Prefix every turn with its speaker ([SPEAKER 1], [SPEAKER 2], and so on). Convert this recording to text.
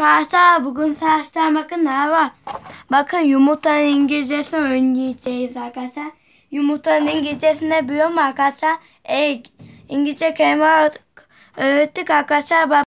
[SPEAKER 1] Arkadaşlar bugün saçlar bakın ne var. Bakın yumurtanın İngilizcesini öğreneceğiz arkadaşlar. Yumurtanın İngilizcesini ne biliyor mu arkadaşlar? Egg. İngilizce kelime öğrettik arkadaşlar.